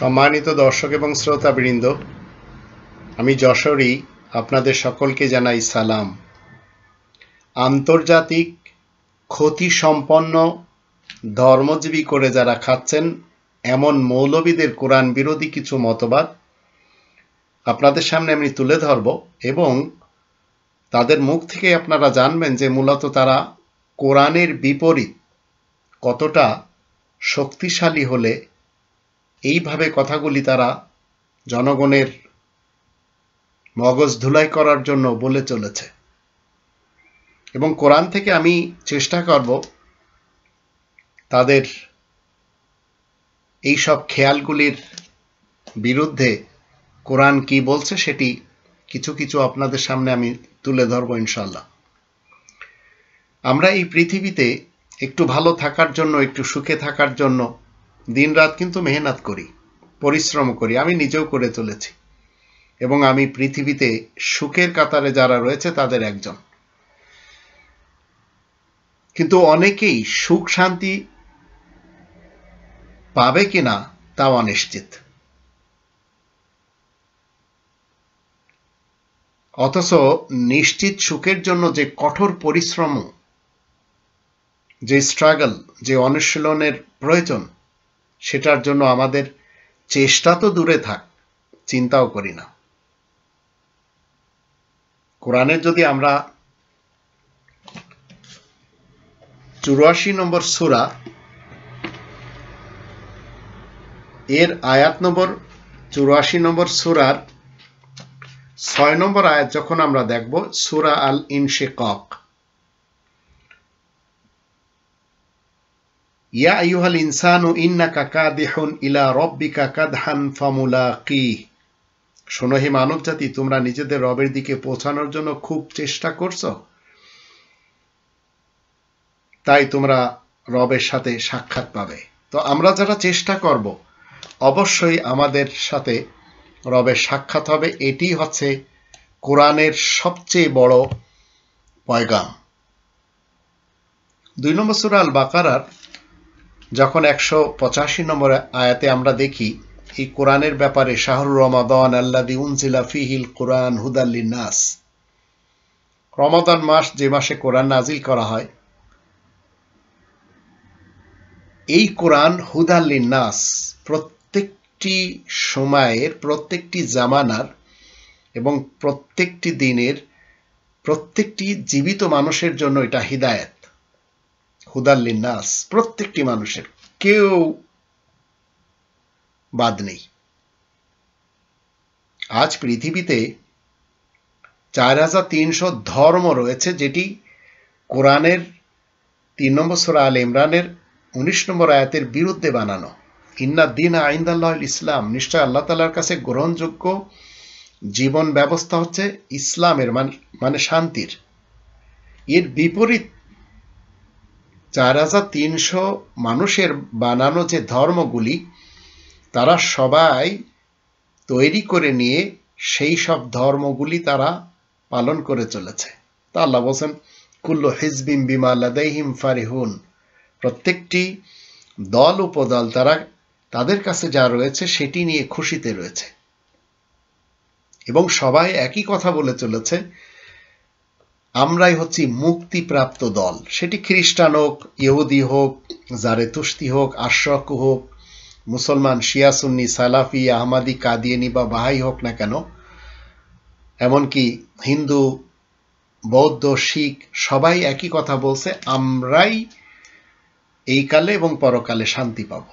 সম্মানিত দর্শক এবং শ্রোতাবৃন্দ আমি যশোরী আপনাদের সকলকে জানাই সালাম আন্তর্জাতিক ক্ষতি সম্পন্ন ধর্মজীবী করে যারা খাচ্ছেন এমন মৌলবীদের কোরআন বিরোধী কিছু মতবাদ আপনাদের সামনে আমি তুলে ধরব এবং তাদের মুখ থেকে আপনারা জানবেন যে মূলত তারা কোরআনের বিপরীত কতটা শক্তিশালী হলে এইভাবে কথাগুলি তারা জনগণের মগজ ধুলাই করার জন্য বলে চলেছে এবং কোরআন থেকে আমি চেষ্টা করব তাদের এই সব খেয়ালগুলির বিরুদ্ধে কোরআন কি বলছে সেটি কিছু কিছু আপনাদের সামনে আমি তুলে ধরব ইনশাল্লাহ আমরা এই পৃথিবীতে একটু ভালো থাকার জন্য একটু সুখে থাকার জন্য দিন রাত কিন্তু মেহনত করি পরিশ্রম করি আমি নিজেও করে চলেছি এবং আমি পৃথিবীতে সুখের কাতারে যারা রয়েছে তাদের একজন কিন্তু অনেকেই সুখ শান্তি পাবে কিনা তা অনিশ্চিত অথচ নিশ্চিত সুখের জন্য যে কঠোর পরিশ্রম যে স্ট্রাগল যে অনুশীলনের প্রয়োজন সেটার জন্য আমাদের চেষ্টা তো দূরে থাক চিন্তাও করি না কোরআনের যদি আমরা চুরাশি নম্বর সুরা এর আয়াত নম্বর চুরাশি নম্বর সুরার ছয় নম্বর আয়াত যখন আমরা দেখব সুরা আল কক ইয়া আইয়ুহাল ইনসানু ইন্নাকা কাদিহুন ইলা রব্বিকা কাদহান ফামুলাকি শোনো হে মানব জাতি তোমরা নিজেদের রবের দিকে পৌঁছানোর জন্য খুব চেষ্টা করছ তাই তোমরা রবের সাথে সাক্ষাৎ পাবে তো আমরা যারা চেষ্টা করব অবশ্যই আমাদের সাথে রবের সাক্ষাৎ হবে এটি হচ্ছে কোরআনের সবচেয়ে বড় পয়গাম দুই নম্বর সুরাল আল বাকারার যখন একশো পঁচাশি নম্বর আয়াতে আমরা দেখি এই কোরআনের ব্যাপারে শাহরুর রমাদন আল্লাদি উনজিলা ফিহিল কোরআন হুদাল্লি নাস রমাদান মাস যে মাসে কোরআন নাজিল করা হয় এই কোরআন হুদাল্লি নাস প্রত্যেকটি সময়ের প্রত্যেকটি জামানার এবং প্রত্যেকটি দিনের প্রত্যেকটি জীবিত মানুষের জন্য এটা হিদায়ত হুদাল্লিন নাস প্রত্যেকটি মানুষের কেউ বাদ নেই আজ পৃথিবীতে চার হাজার তিনশো ধর্ম রয়েছে যেটি কোরআনের তিন নম্বর সুরা আল ইমরানের উনিশ নম্বর আয়াতের বিরুদ্ধে বানানো ইন্না দিন আইন্দাল্লাহ ইসলাম নিশ্চয় আল্লাহ তালার কাছে গ্রহণযোগ্য জীবন ব্যবস্থা হচ্ছে ইসলামের মানে শান্তির এর বিপরীত চার হাজার তিনশো মানুষের বানানো যে ধর্মগুলি তারা সবাই তৈরি করে নিয়ে সেই সব ধর্মগুলি তারা পালন করে চলেছে তা আল্লাহ বলছেন কুল্ল হিজবিম বিমা লাদাইহিম ফারিহুন প্রত্যেকটি দল উপদল তারা তাদের কাছে যা রয়েছে সেটি নিয়ে খুশিতে রয়েছে এবং সবাই একই কথা বলে চলেছে আমরাই হচ্ছি মুক্তিপ্রাপ্ত দল সেটি খ্রিস্টান হোক ইহুদি হোক জারেতুস্তি হোক আশরাক হোক মুসলমান শিয়া সুন্নি সালাফি আহমাদি কাদিয়েনি বা বাহাই হোক না কেন এমনকি হিন্দু বৌদ্ধ শিখ সবাই একই কথা বলছে আমরাই এই কালে এবং পরকালে শান্তি পাব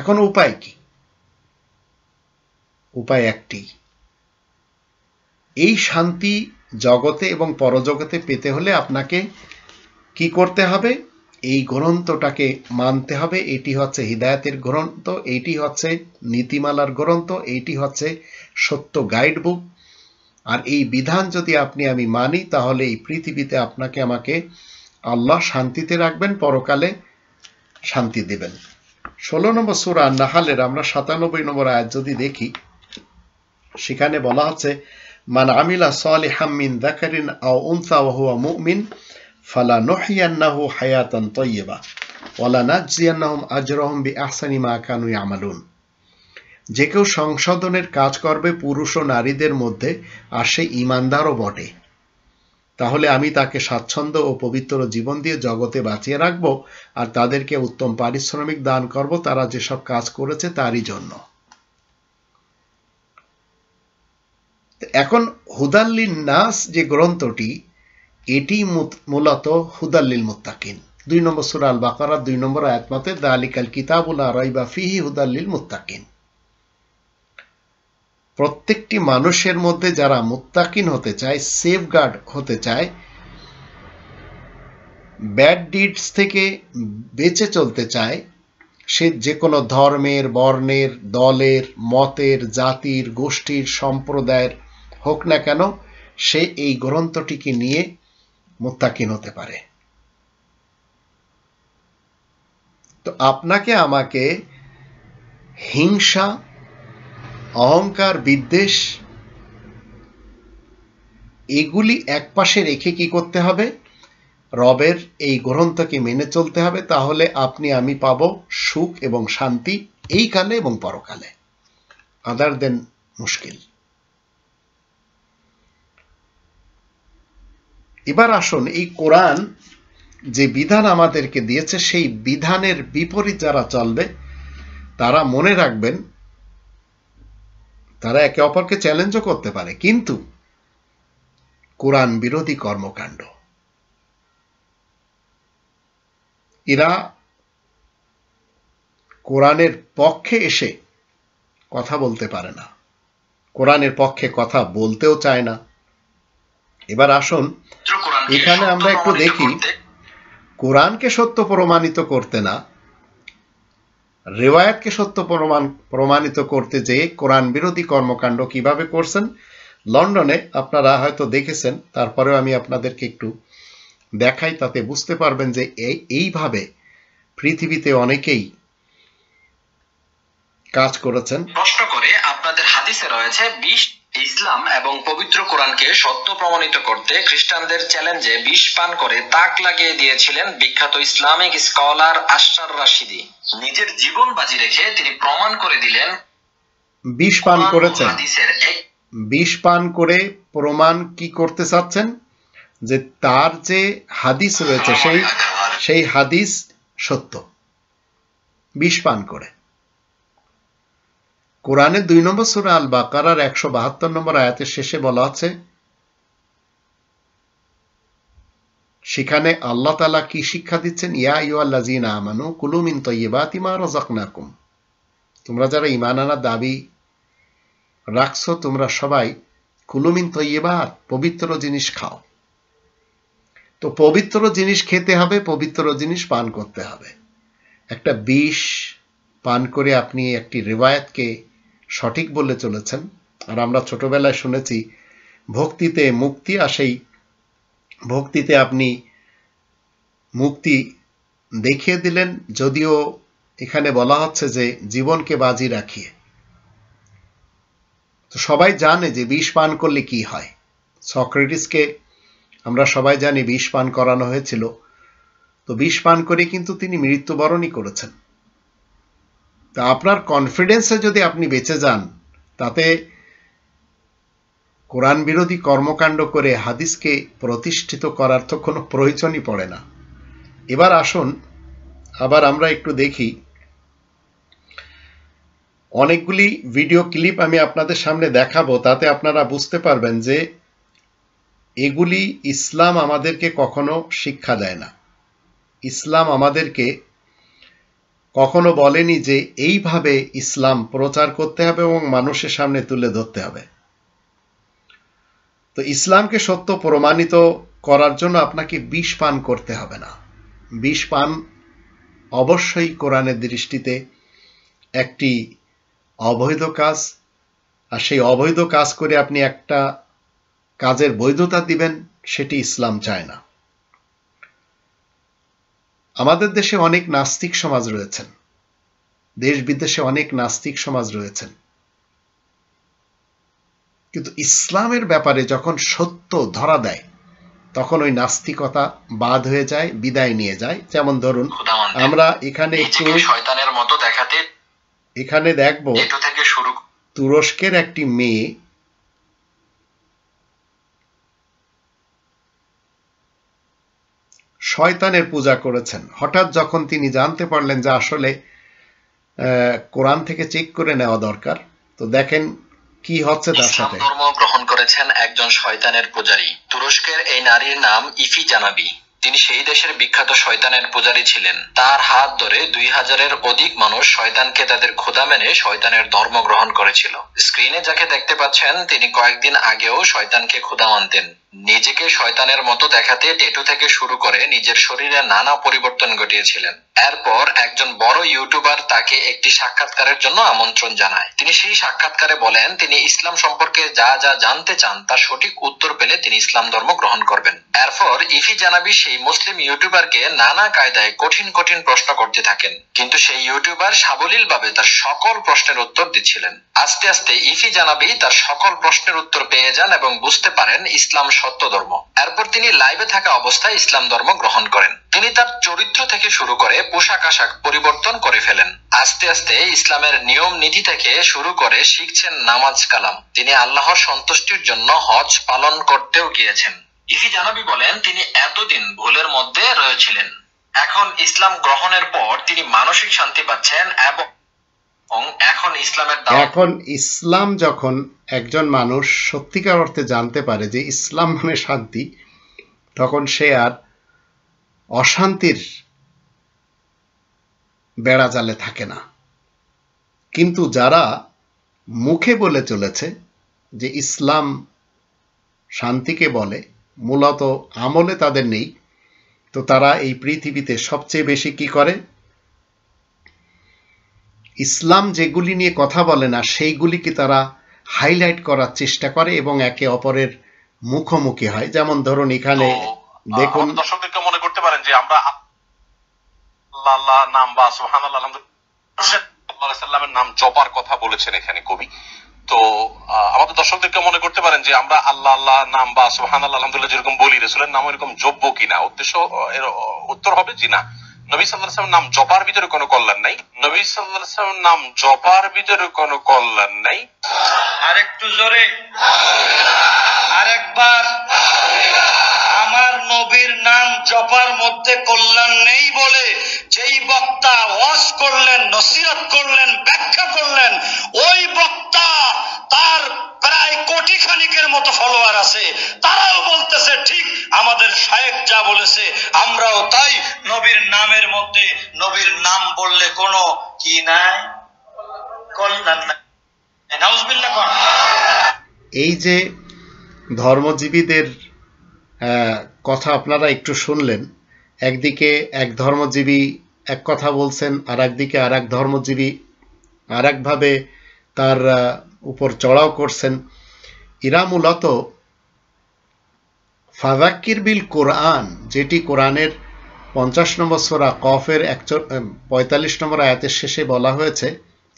এখন উপায় কি উপায় একটি এই শান্তি জগতে এবং পরজগতে পেতে হলে আপনাকে কি করতে হবে এই গ্রন্থটাকে মানতে হবে এটি হচ্ছে হৃদায়তের গ্রন্থ এটি হচ্ছে নীতিমালার গ্রন্থ এটি হচ্ছে সত্য গাইডবুক আর এই বিধান যদি আপনি আমি মানি তাহলে এই পৃথিবীতে আপনাকে আমাকে আল্লাহ শান্তিতে রাখবেন পরকালে শান্তি দেবেন ষোলো নম্বর সুরা নাহালের আমরা সাতানব্বই নম্বর আয়াত যদি দেখি সেখানে বলা হচ্ছে মান আমিলা সালিহাম মিন দাকারিন আও উনসা ওয়া মুমিন ফালা حياة طيبة তাইয়্যিবা ওয়া লানাজজিয়ান্নাহুম আজরাহুম বিআহসানি মা কানু ইয়ামালুন যে কেউ সংশোধনের কাজ করবে পুরুষ ও নারীদের মধ্যে আর সে ইমানদারও বটে তাহলে আমি তাকে স্বাচ্ছন্দ্য ও পবিত্র জীবন দিয়ে জগতে বাঁচিয়ে রাখব আর তাদেরকে উত্তম পারিশ্রমিক দান করব তারা যেসব কাজ করেছে তারই জন্য এখন হুদাল্লিন নাস যে গ্রন্থটি এটি মূলত হুদাল্লিল মুত্তাকিন দুই নম্বর সুরাল আল বাকারা দুই নম্বর আয়াতমাতে দালিকাল কিতাবুল আরাইবা ফিহি হুদাল্লিল মুত্তাকিন প্রত্যেকটি মানুষের মধ্যে যারা মুত্তাকিন হতে চায় সেফগার্ড হতে চায় ব্যাড ডিডস থেকে বেঁচে চলতে চায় সে যে কোনো ধর্মের বর্ণের দলের মতের জাতির গোষ্ঠীর সম্প্রদায়ের হোক না কেন সে এই গ্রন্থটিকে নিয়ে মোত্তাকিন হতে পারে তো আপনাকে আমাকে হিংসা অহংকার বিদ্বেষ এগুলি একপাশে রেখে কি করতে হবে রবের এই গ্রন্থকে মেনে চলতে হবে তাহলে আপনি আমি পাব সুখ এবং শান্তি এই কালে এবং পরকালে আদার দেন মুশকিল এবার আসুন এই কোরআন যে বিধান আমাদেরকে দিয়েছে সেই বিধানের বিপরীত যারা চলবে তারা মনে রাখবেন তারা একে অপরকে চ্যালেঞ্জও করতে পারে কিন্তু কোরআন বিরোধী কর্মকাণ্ড এরা কোরআনের পক্ষে এসে কথা বলতে পারে না কোরআনের পক্ষে কথা বলতেও চায় না এবার আসুন এখানে আমরা একটু দেখি কোরআনকে সত্য প্রমাণিত করতে না রেওয়ায়াতকে সত্য প্রমাণ প্রমাণিত করতে যে কোরআন বিরোধী কর্মকাণ্ড কিভাবে করছেন লন্ডনে আপনারা হয়তো দেখেছেন তারপরেও আমি আপনাদেরকে একটু দেখাই তাতে বুঝতে পারবেন যে এইভাবে পৃথিবীতে অনেকেই কাজ করেছেন প্রশ্ন করে আপনাদের হাদিসে রয়েছে বিশ ইসলাম এবং পবিত্র কোরআনকে সত্য প্রমাণিত করতে খ্রিস্টানদের চ্যালেঞ্জে বিষ পান করে তাক লাগিয়ে দিয়েছিলেন বিখ্যাত ইসলামিক স্কলার আশার রাশিদি নিজের জীবন বাজি রেখে তিনি প্রমাণ করে দিলেন বিষ পান করেছেন বিষ পান করে প্রমাণ কি করতে চাচ্ছেন যে তার যে হাদিস রয়েছে সেই সেই হাদিস সত্য বিষ পান করে কোরআনে দুই নম্বর সুরা আল বাকারার একশো বাহাত্তর নম্বর আয়াতের শেষে বলা আছে সেখানে আল্লাহ তালা কি শিক্ষা দিচ্ছেন ইয়া ইউ জি ইয়াল্লাজিন আমানু কুলুমিন তৈবাত ইমা রজাকনাকুম তোমরা যারা ইমান আনার দাবি রাখছো তোমরা সবাই কুলুমিন তৈবাত পবিত্র জিনিস খাও তো পবিত্র জিনিস খেতে হবে পবিত্র জিনিস পান করতে হবে একটা বিষ পান করে আপনি একটি রেবায়াতকে সঠিক বলে চলেছেন আর আমরা ছোটবেলায় শুনেছি ভক্তিতে মুক্তি আসেই ভক্তিতে আপনি মুক্তি দেখিয়ে দিলেন যদিও এখানে বলা হচ্ছে যে জীবনকে বাজি রাখিয়ে তো সবাই জানে যে বিষ পান করলে কি হয় সক্রেটিসকে আমরা সবাই জানি বিষ পান করানো হয়েছিল তো বিষ পান করে কিন্তু তিনি মৃত্যুবরণই করেছেন তা আপনার কনফিডেন্সে যদি আপনি বেঁচে যান তাতে কোরআন বিরোধী কর্মকাণ্ড করে হাদিসকে প্রতিষ্ঠিত করার তো কোনো প্রয়োজনই পড়ে না এবার আসুন আবার আমরা একটু দেখি অনেকগুলি ভিডিও ক্লিপ আমি আপনাদের সামনে দেখাবো তাতে আপনারা বুঝতে পারবেন যে এগুলি ইসলাম আমাদেরকে কখনো শিক্ষা দেয় না ইসলাম আমাদেরকে কখনো বলেনি যে এইভাবে ইসলাম প্রচার করতে হবে এবং মানুষের সামনে তুলে ধরতে হবে তো ইসলামকে সত্য প্রমাণিত করার জন্য আপনাকে বিষ পান করতে হবে না বিষ পান অবশ্যই কোরআনের দৃষ্টিতে একটি অবৈধ কাজ আর সেই অবৈধ কাজ করে আপনি একটা কাজের বৈধতা দিবেন সেটি ইসলাম চায় না আমাদের দেশে অনেক নাস্তিক সমাজ রয়েছেন দেশ বিদেশে অনেক নাস্তিক সমাজ রয়েছেন কিন্তু ইসলামের ব্যাপারে যখন সত্য ধরা দেয় তখন ওই নাস্তিকতা বাদ হয়ে যায় বিদায় নিয়ে যায় যেমন ধরুন আমরা এখানে একটু শয়তানের মতো দেখাতে এখানে দেখব তুরস্কের একটি মেয়ে শয়তানের পূজা করেছেন হঠাৎ যখন তিনি জানতে পারলেন যে আসলে কোরআন থেকে চেক করে নেওয়া দরকার তো দেখেন কি হচ্ছে তার সাথে ধর্ম গ্রহণ করেছেন একজন শয়তানের পূজারী তুরস্কের এই নারীর নাম ইফি জানাবি তিনি সেই দেশের বিখ্যাত শয়তানের পূজারী ছিলেন তার হাত ধরে দুই হাজারের অধিক মানুষ শয়তানকে তাদের ক্ষুদা মেনে শয়তানের ধর্ম গ্রহণ করেছিল স্ক্রিনে যাকে দেখতে পাচ্ছেন তিনি কয়েকদিন আগেও শয়তানকে ক্ষুদা মানতেন নিজেকে শয়তানের মতো দেখাতে টেটু থেকে শুরু করে নিজের শরীরে নানা পরিবর্তন ঘটিয়েছিলেন এরপর একজন বড় ইউটিউবার তাকে একটি সাক্ষাৎকারের জন্য আমন্ত্রণ জানায় তিনি সেই সাক্ষাৎকারে বলেন তিনি ইসলাম সম্পর্কে যা যা জানতে চান তার সঠিক উত্তর পেলে তিনি ইসলাম ধর্ম গ্রহণ করবেন এরপর ইফি জানাবি সেই মুসলিম ইউটিউবারকে নানা কায়দায় কঠিন কঠিন প্রশ্ন করতে থাকেন কিন্তু সেই ইউটিউবার সাবলীল ভাবে তার সকল প্রশ্নের উত্তর দিচ্ছিলেন আস্তে আস্তে ইফি জানাবি তার সকল প্রশ্নের উত্তর পেয়ে যান এবং বুঝতে পারেন ইসলাম সত্য ধর্ম এরপর তিনি লাইভে থাকা অবস্থায় ইসলাম ধর্ম গ্রহণ করেন তিনি তার চরিত্র থেকে শুরু করে পোশাক আশাক পরিবর্তন করে ফেলেন আস্তে আস্তে ইসলামের নিয়ম নীতি থেকে শুরু করে শিখছেন নামাজ কালাম তিনি আল্লাহর সন্তুষ্টির জন্য হজ পালন করতেও গিয়েছেন ইসি জানাবি বলেন তিনি এতদিন ভুলের মধ্যে রয়েছিলেন এখন ইসলাম গ্রহণের পর তিনি মানসিক শান্তি পাচ্ছেন এবং এখন ইসলাম যখন একজন মানুষ সত্যিকার অর্থে জানতে পারে যে ইসলাম মানে শান্তি তখন সে আর অশান্তির বেড়াজালে থাকে না কিন্তু যারা মুখে বলে চলেছে যে ইসলাম শান্তিকে বলে মূলত আমলে তাদের নেই তো তারা এই পৃথিবীতে সবচেয়ে বেশি কি করে ইসলাম যেগুলি নিয়ে কথা বলে না সেইগুলিকে তারা হাইলাইট করার চেষ্টা করে এবং একে অপরের মুখোমুখি হয় যেমন ধরুন এখানে দেখুন দর্শকদেরকে মনে করতে পারেন যে আমরা আল্লাহ নাম বা সুহান নাম জপার কথা বলেছেন এখানে কবি তো আমাদের দর্শকদেরকে মনে করতে পারেন যে আমরা আল্লাহ আল্লাহ নাম বা সুহান আল্লাহ আলহামদুলিল্লাহ যেরকম বলি রসুলের নাম এরকম জব্য কিনা উদ্দেশ্য এর উত্তর হবে জি না নবী সাল্লাহ নাম জপার ভিতরে কোনো কল্যাণ নাই নবী সাল্লাহ নাম জপার ভিতরে কোনো কল্যাণ নাই আরেকটু জোরে আরেকবার আমার নবীর নাম জপার মধ্যে কল্যাণ নেই বলে যেই বক্তা ওয়াজ করলেন নসিহত করলেন ব্যাখ্যা করলেন ওই বক্তা তার প্রায় কোটি খানিকের মতো ফলোয়ার আছে তারাও বলতেছে ঠিক আমাদের শায়েক যা বলেছে আমরাও তাই নবীর নামের মধ্যে নবীর নাম বললে কোনো কি নাই কল্যাণ নাই এই যে ধর্মজীবীদের কথা আপনারা একটু শুনলেন একদিকে এক ধর্মজীবী এক কথা বলছেন আর একদিকে আর এক ধর্মজীবী আর একভাবে তার উপর চড়াও করছেন এরা মূলত ফাজাক্কির বিল কোরআন যেটি কোরআনের পঞ্চাশ নম্বর সোরা কফের একচো পঁয়তাল্লিশ নম্বর আয়াতের শেষে বলা হয়েছে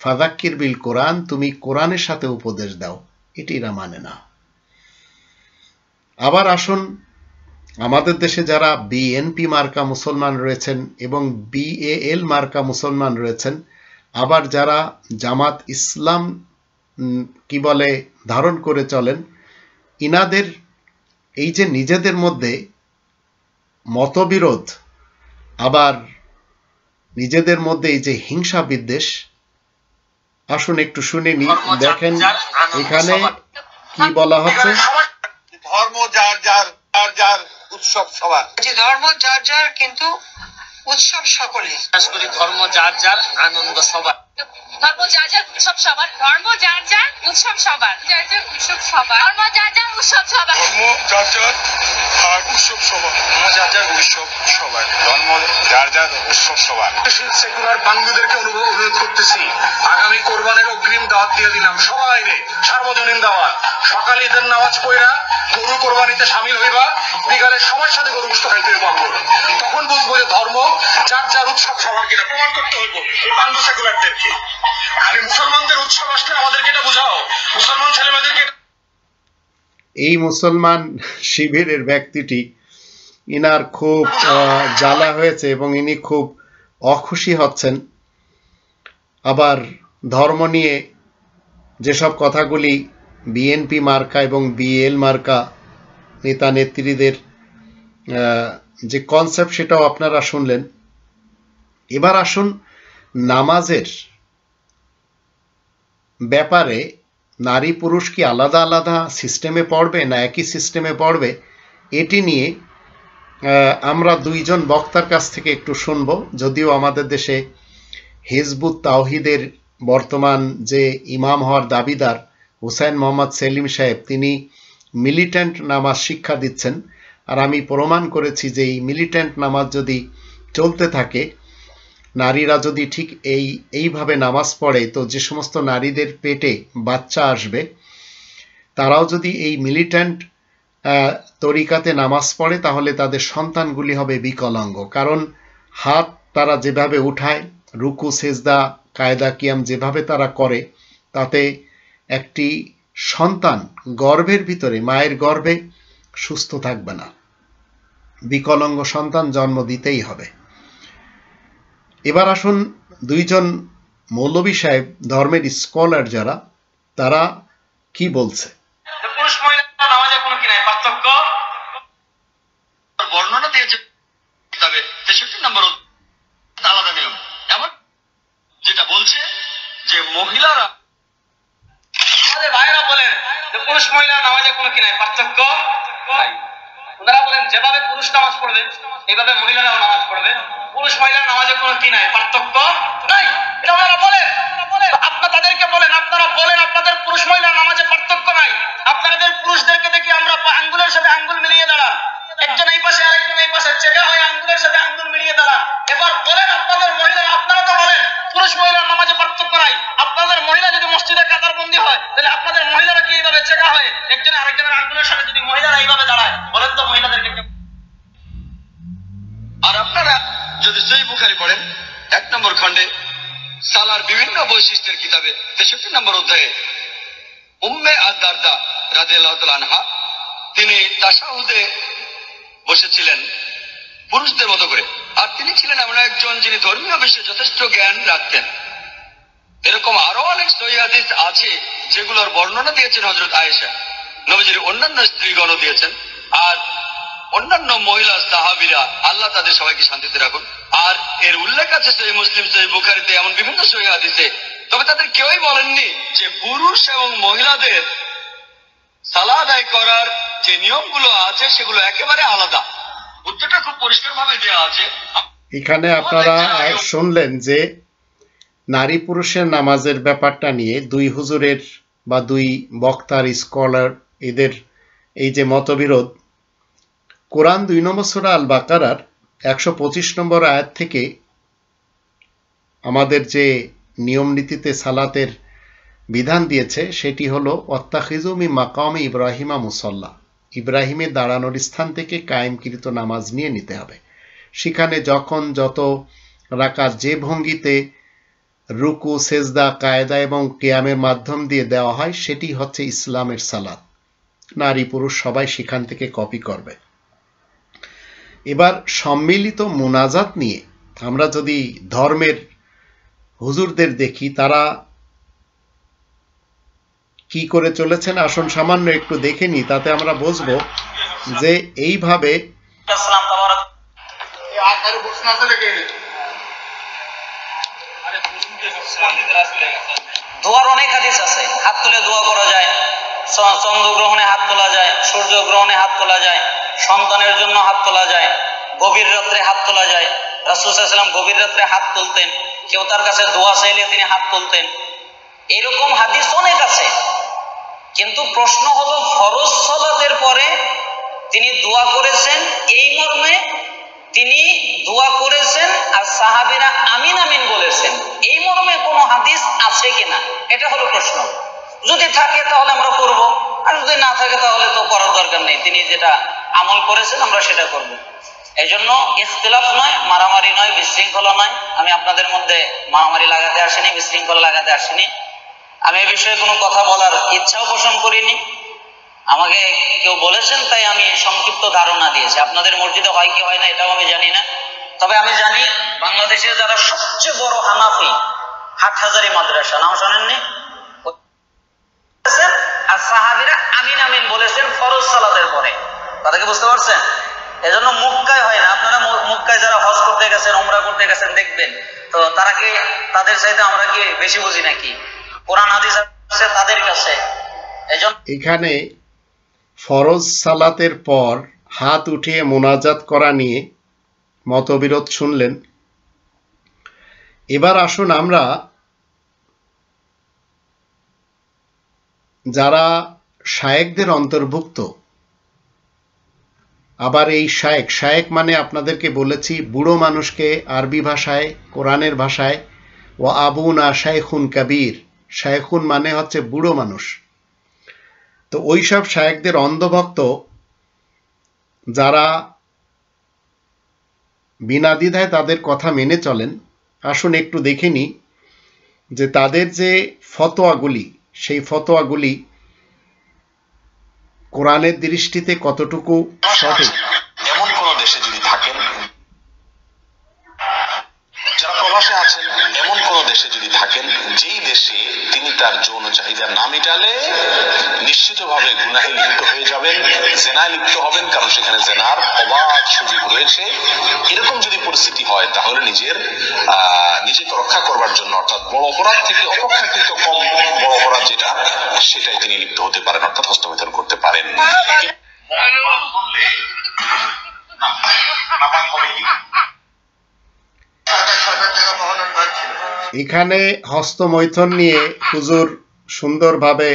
ফাজাক্কির বিল কোরআন তুমি কোরআনের সাথে উপদেশ দাও এটি এরা মানে না আবার আসুন আমাদের দেশে যারা বিএনপি মার্কা মুসলমান রয়েছেন এবং বিএএল মার্কা মুসলমান রয়েছেন আবার যারা জামাত ইসলাম কি বলে ধারণ করে চলেন ইনাদের এই যে নিজেদের মধ্যে মতবিরোধ আবার নিজেদের মধ্যে এই যে হিংসা বিদ্বেষ আসুন একটু শুনে নি দেখেন এখানে কি বলা হচ্ছে ধর্ম যার যার যার উৎসব সবার যে ধর্ম যার যার কিন্তু উৎসব সকলের ধর্ম যার যার আনন্দ সবার ধর্ম যার যার উৎসব সবার ধর্ম যার যার উৎসব সবার যার যার উৎসব সবার ধর্ম যার যার উৎসব সবার ধর্ম যার যার আর উৎসব সবার ধর্ম যার যার উৎসব সবার ধর্ম যার যার উৎসব সবার সেকুলার বাঙ্গুদেরকে অনুভব অনুরোধ করতেছি আগামী কোরবানের অগ্রিম দাওয়াত দিয়ে দিলাম সবাই রে সার্বজনীন দাওয়াত সকালে ঈদের নামাজ পড়া গরু কোরবানিতে সামিল হইবা বিকালে সবার সাথে গরু গোস্ত খাইতে পারবো তখন বুঝবো যে ধর্ম যার যার উৎসব সবার কিনা প্রমাণ করতে হইব এই বান্ধব সেকুলারদেরকে মুসলমানদের উৎসব আসলে আমাদেরকে এটা বোঝাও মুসলমান ছেলেমেয়েদেরকে এই মুসলমান শিবিরের ব্যক্তিটি ইনার খুব জ্বালা হয়েছে এবং ইনি খুব অখুশি হচ্ছেন আবার ধর্ম নিয়ে যেসব কথাগুলি বিএনপি মার্কা এবং বিএল মার্কা নেতা নেত্রীদের যে কনসেপ্ট সেটাও আপনারা শুনলেন এবার আসুন নামাজের ব্যাপারে নারী পুরুষ কি আলাদা আলাদা সিস্টেমে পড়বে না একই সিস্টেমে পড়বে এটি নিয়ে আমরা দুইজন বক্তার কাছ থেকে একটু শুনব যদিও আমাদের দেশে হিজবুত তাওহিদের বর্তমান যে ইমাম হওয়ার দাবিদার হুসাইন মোহাম্মদ সেলিম সাহেব তিনি মিলিটেন্ট নামাজ শিক্ষা দিচ্ছেন আর আমি প্রমাণ করেছি যে এই মিলিটেন্ট নামাজ যদি চলতে থাকে নারীরা যদি ঠিক এই এইভাবে নামাজ পড়ে তো যে সমস্ত নারীদের পেটে বাচ্চা আসবে তারাও যদি এই মিলিট্যান্ট তরিকাতে নামাজ পড়ে তাহলে তাদের সন্তানগুলি হবে বিকলাঙ্গ কারণ হাত তারা যেভাবে উঠায় রুকু সেজদা কায়দা কিয়াম যেভাবে তারা করে তাতে একটি সন্তান গর্ভের ভিতরে মায়ের গর্ভে সুস্থ থাকবে না বিকলঙ্গ সন্তান জন্ম দিতেই হবে এবার আসুন দুইজন মৌলবী সাহেব ধর্মের স্কলার যারা তারা কি বলছে পুরুষ মহিলা নামাজে কোনো কি নাই পার্থক্য বর্ণনা দিয়েছে তবে তেষট্টি নম্বর আলাদা নিয়ম এমন যেটা বলছে যে মহিলারা আমাদের ভাইরা বলেন যে পুরুষ মহিলা নামাজে কোনো কি নাই পার্থক্য নাই ওনারা বলেন যেভাবে পুরুষ নামাজ পড়বে এভাবে মহিলারাও নামাজ পড়বে পুরুষ মহিলার নামাজের কোনো কি নাই পার্থক্য নাই এটা ওনারা বলেন তাদেরকে বলেন আপনারা বলেন আপনাদের পুরুষ নামাজে পার্থক্য নাই আপনাদের পুরুষদেরকে দেখি আমরা আঙ্গুলের সাথে আঙ্গুল মিলিয়ে দাঁড়ান একজন এই পাশে আরেকজন এই পাশে আঙ্গুলের সাথে আঙ্গুল মিলিয়ে দাঁড়ান এবার বলেন আপনাদের আপনারা তো বলেন পুরুষ মহিলার নামাজে পার্থক্য নাই আপনাদের মহিলা যদি মসজিদে কাতার বন্দী হয় তাহলে আপনাদের মহিলারা কি এইভাবে চেকা হয় একজন আরেকজনের আঙ্গুলের সাথে যদি বুখারি পড়েন এক নম্বর খণ্ডে সালার বিভিন্ন বৈশিষ্ট্যের কিতাবে তেষট্টি নম্বর অধ্যায়ে উম্মে আদারদা রাজে আনহা তিনি তাসাউদে বসেছিলেন পুরুষদের মতো করে আর তিনি ছিলেন এমন একজন যিনি ধর্মীয় বিষয়ে যথেষ্ট জ্ঞান রাখতেন এরকম আরো অনেক সহিদিস আছে যেগুলোর বর্ণনা দিয়েছেন হজরত আয়েশা নবজির অন্যান্য স্ত্রীগণ দিয়েছেন আর অন্যান্য মহিলা সাহাবিরা আল্লাহ তাদের সবাইকে শান্তিতে রাখুন আর এর উল্লেখ আছে সেই মুসলিম সেই বুখারিতে এমন বিভিন্ন সহি হাদিসে তবে তাদের কেউই বলেননি যে পুরুষ এবং মহিলাদের সালা আদায় করার যে নিয়মগুলো আছে সেগুলো একেবারে আলাদা উত্তরটা খুব পরিষ্কার ভাবে দেওয়া আছে এখানে আপনারা শুনলেন যে নারী পুরুষের নামাজের ব্যাপারটা নিয়ে দুই হুজুরের বা দুই বক্তার স্কলার এদের এই যে মতবিরোধ কোরআন দুই নম্বর সুরা আল বাকারার একশো পঁচিশ নম্বর আয়াত থেকে আমাদের যে নিয়ম নীতিতে সালাতের বিধান দিয়েছে সেটি হলো অত্তাখিজুমি মাকামে ইব্রাহিমা মুসল্লা ইব্রাহিমের দাঁড়ানোর স্থান থেকে কায়েমকৃত নামাজ নিয়ে নিতে হবে সেখানে যখন যত রাকাত যে ভঙ্গিতে রুকু সেজদা কায়দা এবং কেয়ামের মাধ্যম দিয়ে দেওয়া হয় সেটি হচ্ছে ইসলামের সালাত নারী পুরুষ সবাই সেখান থেকে কপি করবে এবার সম্মিলিত মোনাজাত নিয়ে আমরা যদি ধর্মের হুজুরদের দেখি তারা কি করে চলেছেন আসন সামান্য একটু দেখে নি তাতে আমরা বুঝব যে এইভাবে দোয়ার অনেক হাদিস আছে হাত তুলে দোয়া করা যায় চন্দ্র গ্রহণে হাত তোলা যায় সূর্য গ্রহণে হাত তোলা যায় সন্তানের জন্য হাত তোলা যায় গভীর রাত্রে হাত তোলা যায় রাসুলসাল্লাম গভীর রাত্রে হাত তুলতেন কেউ তার কাছে দোয়া চাইলে তিনি হাত তুলতেন এরকম হাদিস অনেক আছে কিন্তু প্রশ্ন হলো ফরজ সলাতের পরে তিনি দোয়া করেছেন এই মর্মে তিনি দোয়া করেছেন আর সাহাবিরা আমিন আমিন বলেছেন এই মর্মে কোনো হাদিস আছে কিনা এটা হলো প্রশ্ন যদি থাকে তাহলে আমরা করব আর যদি না থাকে তাহলে তো করার দরকার নেই তিনি যেটা আমল করেছেন আমরা সেটা করব। এই জন্য ইখতলাফ নয় মারামারি নয় বিশৃঙ্খলা নয় আমি আপনাদের মধ্যে মারামারি লাগাতে আসিনি বিশৃঙ্খলা লাগাতে আসিনি আমি এ বিষয়ে কোনো কথা বলার ইচ্ছাও পোষণ করিনি আমাকে কেউ বলেছেন তাই আমি সংক্ষিপ্ত ধারণা দিয়েছি আপনাদের মসজিদে হয় কি হয় না এটাও আমি জানি না তবে আমি জানি বাংলাদেশের যারা সবচেয়ে বড় হানাফি হাট হাজারি মাদ্রাসা নাম শোনেননি আর সাহাবিরা আমিন আমিন বলেছেন ফরজ সালাদের পরে কথা কি বুঝতে পারছেন এজন্য মুক্কায় হয় না আপনারা মুক্কায় যারা হজ করতে গেছেন ওমরা করতে গেছেন দেখবেন তো তারা কি তাদের চাইতে আমরা কি বেশি বুঝি নাকি কোরআন হাদিস আছে তাদের কাছে এজন্য এখানে ফরজ সালাতের পর হাত উঠিয়ে মোনাজাত করা নিয়ে মতবিরোধ শুনলেন এবার আসুন আমরা যারা শায়েকদের অন্তর্ভুক্ত আবার এই শায়েক শায়েক মানে আপনাদেরকে বলেছি বুড়ো মানুষকে আরবি ভাষায় কোরআনের ভাষায় ও আবুন আ শায়খুন কাবির শায়খুন মানে হচ্ছে বুড়ো মানুষ তো ওইসব শায়েকদের অন্ধভক্ত যারা বিনা দ্বিধায় তাদের কথা মেনে চলেন আসুন একটু দেখে যে তাদের যে ফতোয়াগুলি সেই ফতোয়াগুলি কোরআনের দৃষ্টিতে কতটুকু সঠিক এমন কোন দেশে যদি থাকেন যারা প্রবাসে আছেন এমন কোন দেশে যদি থাকেন যেই দেশে তিনি তার যৌন চাহিদা না মিটালে ভাবে গুনাহে লিপ্ত হয়ে যাবেন জেনায় লিপ্ত হবেন কারণ সেখানে জেনার অবাধ সুযোগ রয়েছে এরকম যদি পরিস্থিতি হয় তাহলে নিজের নিজেকে রক্ষা করবার জন্য অর্থাৎ বড় অপরাধ থেকে অপেক্ষাকৃত কম বড় অপরাধ যেটা সেটাই তিনি লিপ্ত হতে পারেন অর্থাৎ হস্তমিথন করতে পারেন টাকা ছিল এখানে হস্তমৈথন নিয়ে হুজুর সুন্দরভাবে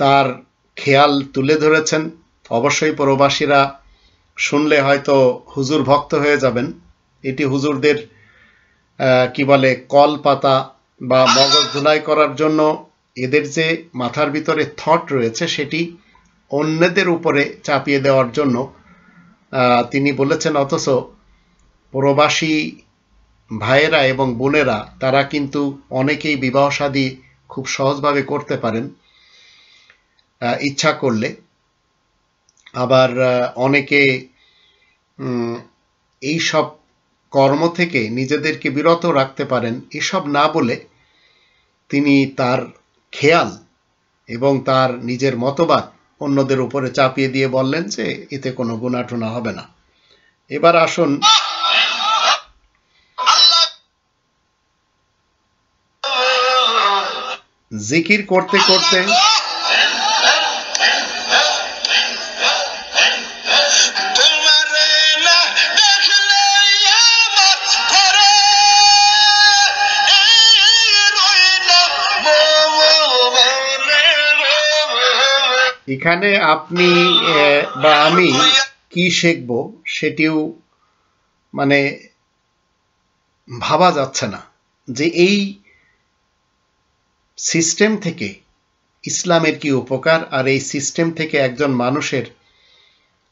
তার খেয়াল তুলে ধরেছেন অবশ্যই প্রবাসীরা শুনলে হয়তো হুজুর ভক্ত হয়ে যাবেন এটি হুজুরদের কি বলে কল পাতা বা মগজ ধুলাই করার জন্য এদের যে মাথার ভিতরে থট রয়েছে সেটি অন্যদের উপরে চাপিয়ে দেওয়ার জন্য তিনি বলেছেন অথচ প্রবাসী ভাইয়েরা এবং বোনেরা তারা কিন্তু অনেকেই বিবাহ সাদী খুব সহজভাবে করতে পারেন ইচ্ছা করলে আবার অনেকে এই সব কর্ম থেকে নিজেদেরকে বিরত রাখতে পারেন এসব না বলে তিনি তার খেয়াল এবং তার নিজের মতবাদ অন্যদের উপরে চাপিয়ে দিয়ে বললেন যে এতে কোনো গুণাটুনা হবে না এবার আসুন জিকির করতে করতে এখানে আপনি বা আমি কি শিখব সেটিও মানে ভাবা যাচ্ছে না যে এই সিস্টেম থেকে ইসলামের কি উপকার আর এই সিস্টেম থেকে একজন মানুষের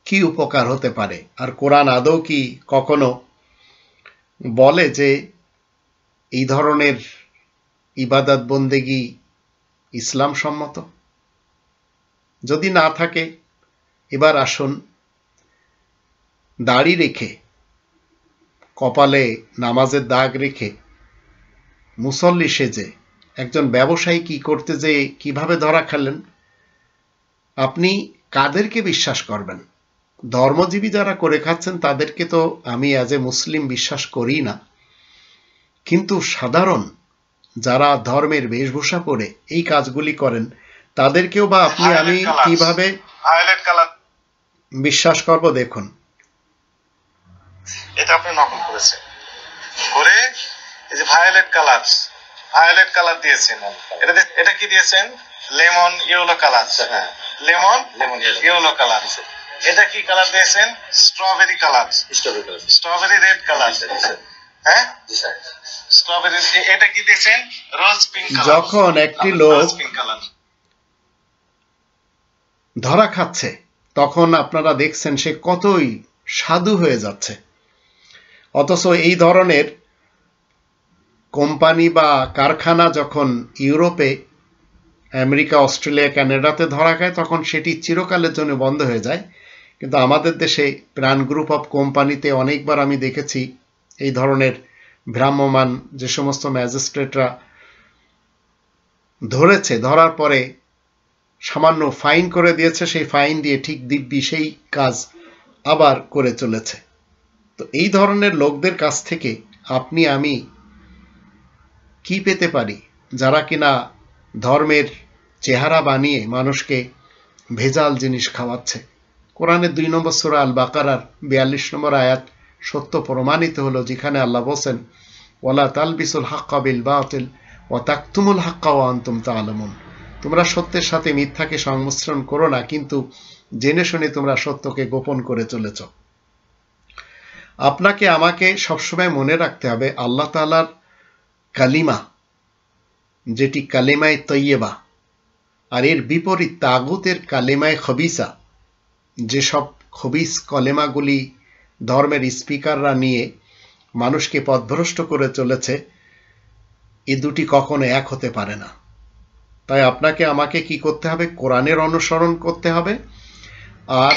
কি উপকার হতে পারে আর কোরআন আদৌ কি কখনো বলে যে এই ধরনের ইবাদত বন্দেগি ইসলাম সম্মত যদি না থাকে এবার আসুন দাড়ি রেখে কপালে নামাজের দাগ রেখে মুসল্লি সেজে একজন ব্যবসায়ী কি করতে যে কিভাবে ধরা খেলেন আপনি কাদেরকে বিশ্বাস করবেন ধর্মজীবী যারা করে খাচ্ছেন তাদেরকে তো আমি অ্যাজ এ মুসলিম বিশ্বাস করি না কিন্তু সাধারণ যারা ধর্মের বেশভূষা করে এই কাজগুলি করেন তাদেরকেও বা আপনি আমি কিভাবে বিশ্বাস করব দেখুন এটা আপনি নকল করেছেন করে এই যে ভায়োলেট কালার ভায়োলেট কালার দিয়েছেন এটা কি দিয়েছেন lemon yellow colour lemon yellow colour এটা কি কালার দিয়েছেন strawberry colour strawberry red colour pink colour যখন একটি লোক ধরা খাচ্ছে তখন আপনারা দেখছেন সে কতই সাধু হয়ে যাচ্ছে অথচ এই ধরনের কোম্পানি বা কারখানা যখন ইউরোপে আমেরিকা অস্ট্রেলিয়া ক্যানাডাতে ধরা খায় তখন সেটি চিরকালের জন্য বন্ধ হয়ে যায় কিন্তু আমাদের দেশে প্রাণ গ্রুপ অফ কোম্পানিতে অনেকবার আমি দেখেছি এই ধরনের ভ্রাম্যমান যে সমস্ত ম্যাজিস্ট্রেটরা ধরেছে ধরার পরে সামান্য ফাইন করে দিয়েছে সেই ফাইন দিয়ে ঠিক দিব্যি সেই কাজ আবার করে চলেছে তো এই ধরনের লোকদের কাছ থেকে আপনি আমি কি পেতে পারি যারা কিনা ধর্মের চেহারা বানিয়ে মানুষকে ভেজাল জিনিস খাওয়াচ্ছে কোরআনের দুই নম্বর সুরা আল বাকারার বিয়াল্লিশ নম্বর আয়াত সত্য প্রমাণিত হলো যেখানে আল্লাহ বসেন ওলা তালবিসুল হাক্কা বিল বাতিল ও তাকতুমুল হাক্কা ও আন্তুম তালমুন তোমরা সত্যের সাথে মিথ্যাকে সংমিশ্রণ করো না কিন্তু জেনে শুনে তোমরা সত্যকে গোপন করে চলেছ আপনাকে আমাকে সবসময় মনে রাখতে হবে আল্লাহ তালার কালিমা যেটি কালেমায় তৈয়েবা আর এর বিপরীত তাগুতের কালেমায় খবিসা যেসব খবিস কলেমাগুলি ধর্মের স্পিকাররা নিয়ে মানুষকে পথভ্রষ্ট করে চলেছে এ দুটি কখনো এক হতে পারে না তাই আপনাকে আমাকে কি করতে হবে কোরআনের অনুসরণ করতে হবে আর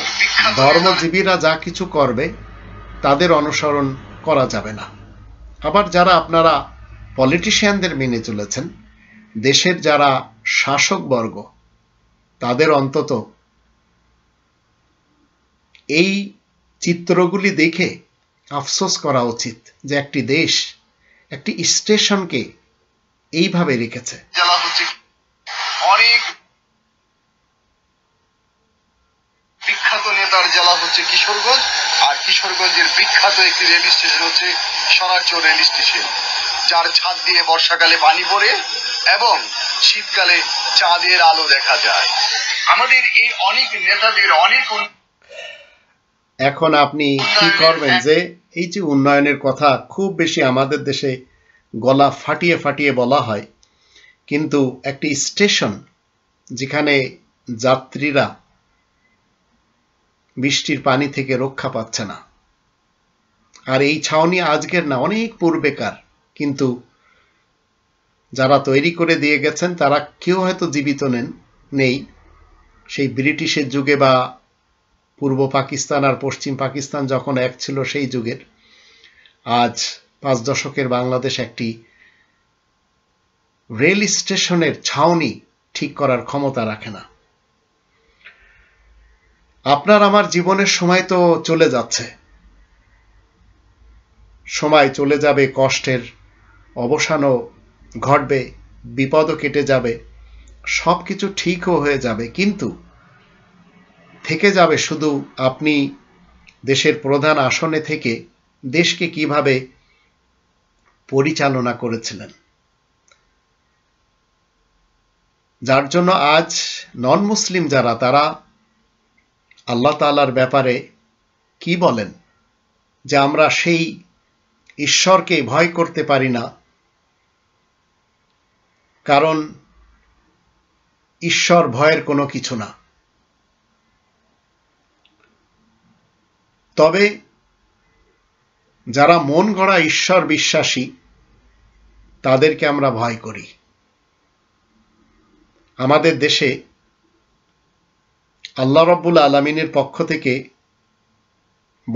ধর্মজীবীরা যা কিছু করবে তাদের অনুসরণ করা যাবে না আবার যারা আপনারা পলিটিশিয়ানদের মেনে চলেছেন দেশের যারা শাসকবর্গ তাদের অন্তত এই চিত্রগুলি দেখে আফসোস করা উচিত যে একটি দেশ একটি স্টেশনকে এইভাবে রেখেছে কিশোরগঞ্জ আর কিশোরগঞ্জের বিখ্যাত একটি রেল স্টেশন হচ্ছে সরাচর রেল স্টেশন যার ছাদ দিয়ে বর্ষাকালে পানি পড়ে এবং শীতকালে চাঁদের আলো দেখা যায় আমাদের এই অনেক নেতাদের অনেক এখন আপনি কি করবেন যে এই যে উন্নয়নের কথা খুব বেশি আমাদের দেশে গলা ফাটিয়ে ফাটিয়ে বলা হয় কিন্তু একটি স্টেশন যেখানে যাত্রীরা বৃষ্টির পানি থেকে রক্ষা পাচ্ছে না আর এই ছাউনি আজকের না অনেক পূর্বেকার কিন্তু যারা তৈরি করে দিয়ে গেছেন তারা কেউ হয়তো জীবিত নেন নেই সেই ব্রিটিশের যুগে বা পূর্ব পাকিস্তান আর পশ্চিম পাকিস্তান যখন এক ছিল সেই যুগের আজ পাঁচ দশকের বাংলাদেশ একটি রেল স্টেশনের ছাউনি ঠিক করার ক্ষমতা রাখে না আপনার আমার জীবনের সময় তো চলে যাচ্ছে সময় চলে যাবে কষ্টের অবসানও ঘটবে বিপদও কেটে যাবে সব কিছু ঠিকও হয়ে যাবে কিন্তু থেকে যাবে শুধু আপনি দেশের প্রধান আসনে থেকে দেশকে কিভাবে পরিচালনা করেছিলেন যার জন্য আজ নন মুসলিম যারা তারা আল্লাহ তালার ব্যাপারে কি বলেন যে আমরা সেই ঈশ্বরকে ভয় করতে পারি না কারণ ঈশ্বর ভয়ের কোনো কিছু না তবে যারা মন গড়া ঈশ্বর বিশ্বাসী তাদেরকে আমরা ভয় করি আমাদের দেশে আল্লাহ রব্বুল আলমিনের পক্ষ থেকে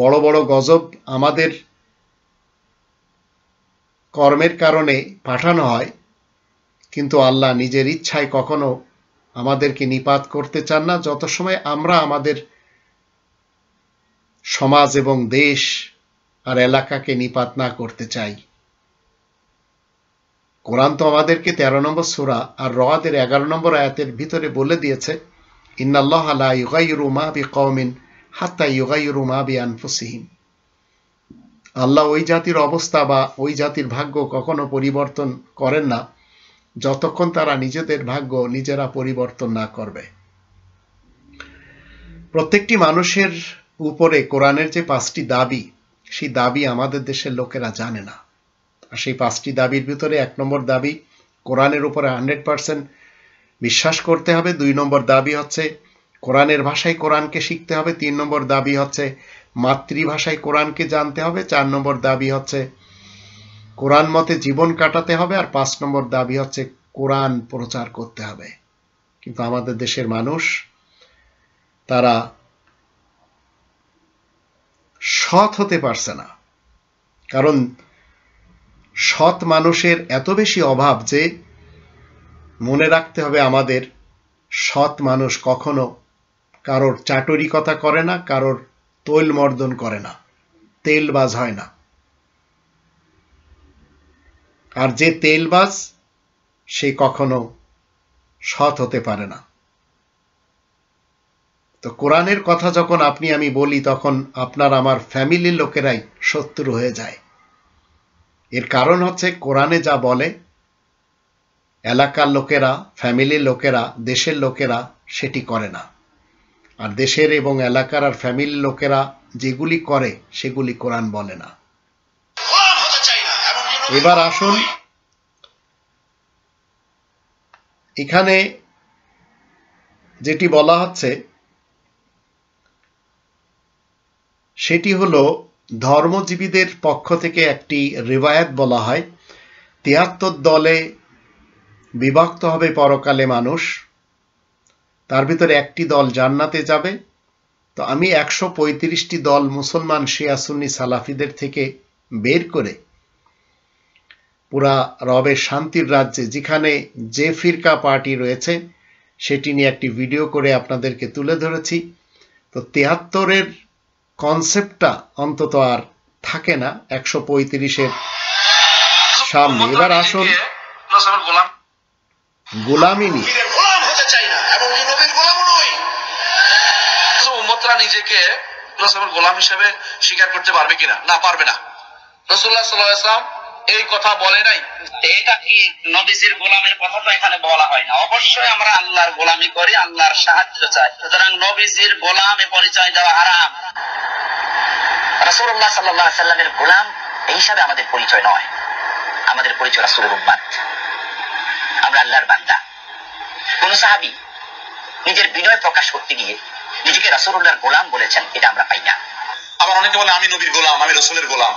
বড় বড় গজব আমাদের কর্মের কারণে পাঠানো হয় কিন্তু আল্লাহ নিজের ইচ্ছায় কখনো আমাদেরকে নিপাত করতে চান না যত সময় আমরা আমাদের সমাজ এবং দেশ আর এলাকাকে নিপাত না করতে চাই কোরআন তো আমাদেরকে তেরো নম্বর সুরা আর রহাদের এগারো নম্বর আয়াতের ভিতরে বলে দিয়েছে ইন্নাল্লাহ মা মা আল্লাহ ওই জাতির অবস্থা বা ওই জাতির ভাগ্য কখনো পরিবর্তন করেন না যতক্ষণ তারা নিজেদের ভাগ্য নিজেরা পরিবর্তন না করবে প্রত্যেকটি মানুষের উপরে কোরআনের যে পাঁচটি দাবি সেই দাবি আমাদের দেশের লোকেরা জানে না আর সেই পাঁচটি দাবির ভিতরে এক নম্বর দাবি কোরআনের উপরে হান্ড্রেড পার্সেন্ট বিশ্বাস করতে হবে দুই নম্বর দাবি হচ্ছে কোরআনের ভাষায় কোরআনকে শিখতে হবে তিন নম্বর দাবি হচ্ছে মাতৃভাষায় কোরআনকে জানতে হবে চার নম্বর দাবি হচ্ছে কোরআন মতে জীবন কাটাতে হবে আর পাঁচ নম্বর দাবি হচ্ছে কোরআন প্রচার করতে হবে কিন্তু আমাদের দেশের মানুষ তারা সৎ হতে পারছে না কারণ সৎ মানুষের এত বেশি অভাব যে মনে রাখতে হবে আমাদের সৎ মানুষ কখনো কারোর চাটরিকতা করে না কারোর তৈল মর্দন করে না তেলবাজ হয় না আর যে তেলবাস সে কখনো সৎ হতে পারে না তো কোরআনের কথা যখন আপনি আমি বলি তখন আপনার আমার ফ্যামিলির লোকেরাই শত্রু হয়ে যায় এর কারণ হচ্ছে কোরআনে যা বলে এলাকার লোকেরা ফ্যামিলির লোকেরা দেশের লোকেরা সেটি করে না আর দেশের এবং এলাকার আর ফ্যামিলির লোকেরা যেগুলি করে সেগুলি কোরআন বলে না এবার আসুন এখানে যেটি বলা হচ্ছে সেটি হলো ধর্মজীবীদের পক্ষ থেকে একটি রেবায়াত বলা হয় তিয়াত্তর দলে বিভক্ত হবে পরকালে মানুষ তার ভিতরে একটি দল জান্নাতে যাবে তো আমি একশো পঁয়ত্রিশটি দল মুসলমান শিয়াসুন্নি সালাফিদের থেকে বের করে পুরা রবে শান্তির রাজ্যে যেখানে যে ফিরকা পার্টি রয়েছে সেটি নিয়ে একটি ভিডিও করে আপনাদেরকে তুলে ধরেছি তো তিয়াত্তরের কনসেপ্টটা অন্তত আর থাকে না একশো পঁয়ত্রিশের সামনে এবার আসুন গোলামি নিয়ে নিজেকে গোলাম হিসেবে স্বীকার করতে পারবে কিনা না পারবে না রসুল্লাহ সাল্লাহ এই কথা বলে নাই এটা কি নবীজির গোলামের কথা তো এখানে বলা হয় না অবশ্যই আমরা আল্লাহর গোলামি করি আল্লাহর সাহায্য চাই সুতরাং নবীজির গোলামে পরিচয় দেওয়া হারাম রাসূলুল্লাহ সাল্লাল্লাহু আলাইহি সাল্লামের গোলাম এই হিসাবে আমাদের পরিচয় নয় আমাদের পরিচয় রাসূলের উম্মত আমরা আল্লাহর বান্দা কোন সাহাবি নিজের বিনয় প্রকাশ করতে গিয়ে নিজেকে রাসূলুল্লাহর গোলাম বলেছেন এটা আমরা পাই না আবার অনেকে বলে আমি নবীর গোলাম আমি রসুলের গোলাম